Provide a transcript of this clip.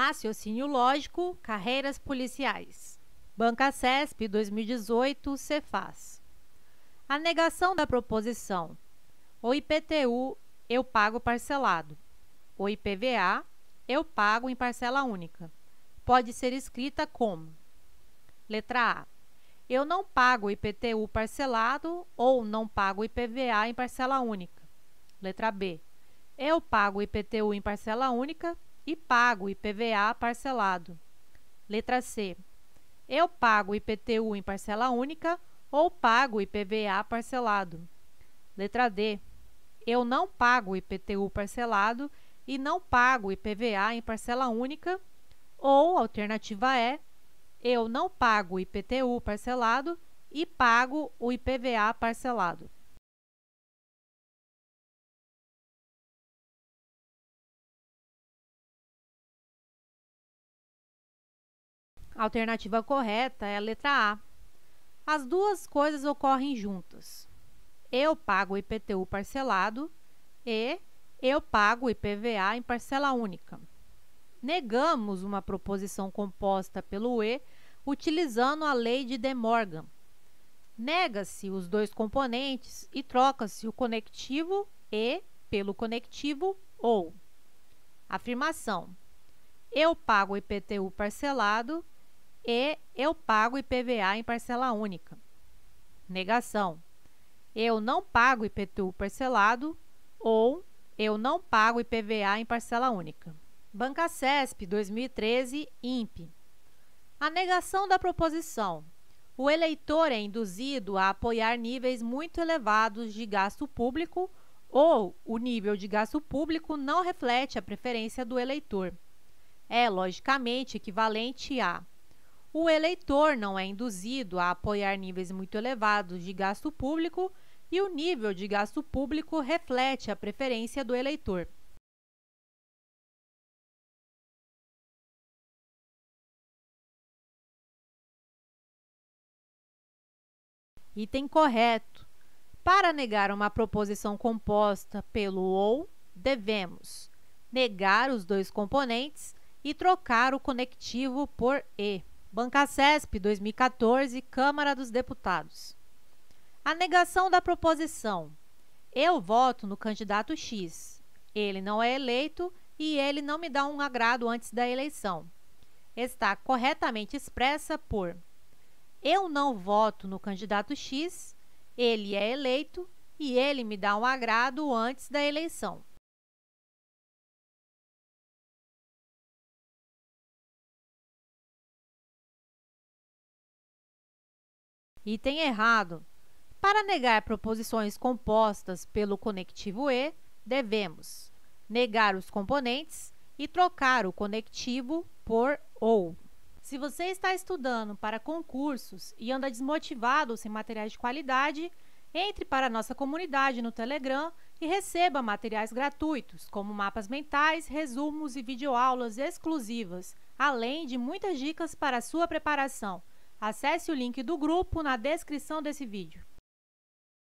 Raciocínio Lógico, Carreiras Policiais. Banca CESP 2018, Cefaz. A negação da proposição. O IPTU eu pago parcelado. O IPVA eu pago em parcela única. Pode ser escrita como: Letra A. Eu não pago IPTU parcelado ou não pago IPVA em parcela única. Letra B. Eu pago IPTU em parcela única e pago IPVA parcelado. Letra C. Eu pago IPTU em parcela única ou pago IPVA parcelado. Letra D. Eu não pago IPTU parcelado e não pago IPVA em parcela única, ou alternativa é: eu não pago IPTU parcelado e pago o IPVA parcelado. alternativa correta é a letra A. As duas coisas ocorrem juntas. Eu pago o IPTU parcelado e eu pago o IPVA em parcela única. Negamos uma proposição composta pelo E utilizando a lei de De Morgan. Nega-se os dois componentes e troca-se o conectivo E pelo conectivo ou. Afirmação: Eu pago o IPTU parcelado e eu pago IPVA em parcela única. Negação. Eu não pago IPTU parcelado ou eu não pago IPVA em parcela única. Banca CESP 2013, INPE. A negação da proposição. O eleitor é induzido a apoiar níveis muito elevados de gasto público ou o nível de gasto público não reflete a preferência do eleitor. É logicamente equivalente a o eleitor não é induzido a apoiar níveis muito elevados de gasto público e o nível de gasto público reflete a preferência do eleitor. Item correto. Para negar uma proposição composta pelo ou, devemos negar os dois componentes e trocar o conectivo por e. Banca CESP 2014, Câmara dos Deputados. A negação da proposição. Eu voto no candidato X. Ele não é eleito e ele não me dá um agrado antes da eleição. Está corretamente expressa por Eu não voto no candidato X, ele é eleito e ele me dá um agrado antes da eleição. Item errado. Para negar proposições compostas pelo conectivo e, devemos negar os componentes e trocar o conectivo por ou. Se você está estudando para concursos e anda desmotivado sem materiais de qualidade, entre para a nossa comunidade no Telegram e receba materiais gratuitos, como mapas mentais, resumos e videoaulas exclusivas, além de muitas dicas para a sua preparação. Acesse o link do grupo na descrição desse vídeo.